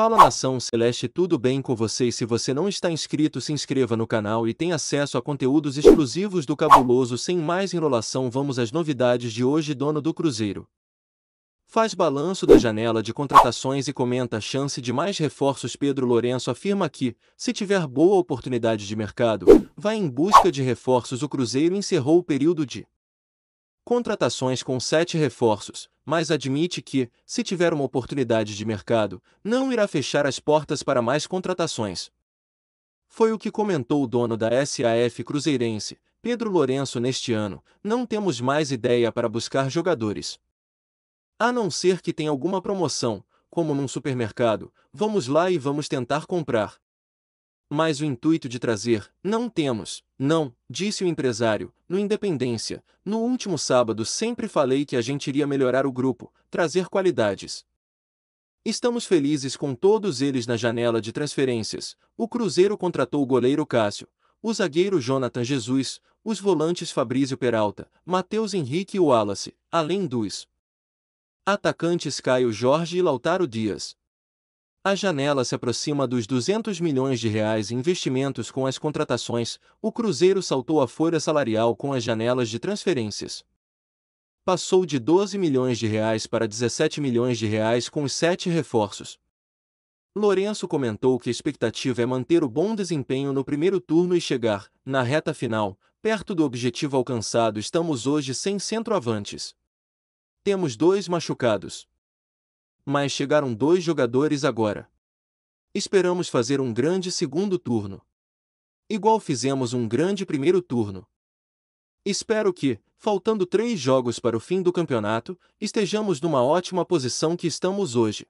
Fala nação celeste, tudo bem com vocês? Se você não está inscrito, se inscreva no canal e tenha acesso a conteúdos exclusivos do Cabuloso. Sem mais enrolação, vamos às novidades de hoje. Dono do Cruzeiro faz balanço da janela de contratações e comenta a chance de mais reforços. Pedro Lourenço afirma que, se tiver boa oportunidade de mercado, vai em busca de reforços. O Cruzeiro encerrou o período de contratações com sete reforços, mas admite que, se tiver uma oportunidade de mercado, não irá fechar as portas para mais contratações. Foi o que comentou o dono da SAF Cruzeirense, Pedro Lourenço, neste ano: não temos mais ideia para buscar jogadores. A não ser que tenha alguma promoção, como num supermercado, vamos lá e vamos tentar comprar mas o intuito de trazer, não temos, não, disse o empresário, no Independência. No último sábado sempre falei que a gente iria melhorar o grupo, trazer qualidades. Estamos felizes com todos eles na janela de transferências. O Cruzeiro contratou o goleiro Cássio, o zagueiro Jonathan Jesus, os volantes Fabrício Peralta, Matheus Henrique e Wallace, além dos atacantes Caio Jorge e Lautaro Dias. A janela se aproxima dos 200 milhões de reais em investimentos com as contratações, o Cruzeiro saltou a folha salarial com as janelas de transferências. Passou de 12 milhões de reais para 17 milhões de reais com os sete reforços. Lourenço comentou que a expectativa é manter o bom desempenho no primeiro turno e chegar, na reta final, perto do objetivo alcançado. Estamos hoje sem centroavantes. Temos dois machucados mas chegaram dois jogadores agora. Esperamos fazer um grande segundo turno. Igual fizemos um grande primeiro turno. Espero que, faltando três jogos para o fim do campeonato, estejamos numa ótima posição que estamos hoje.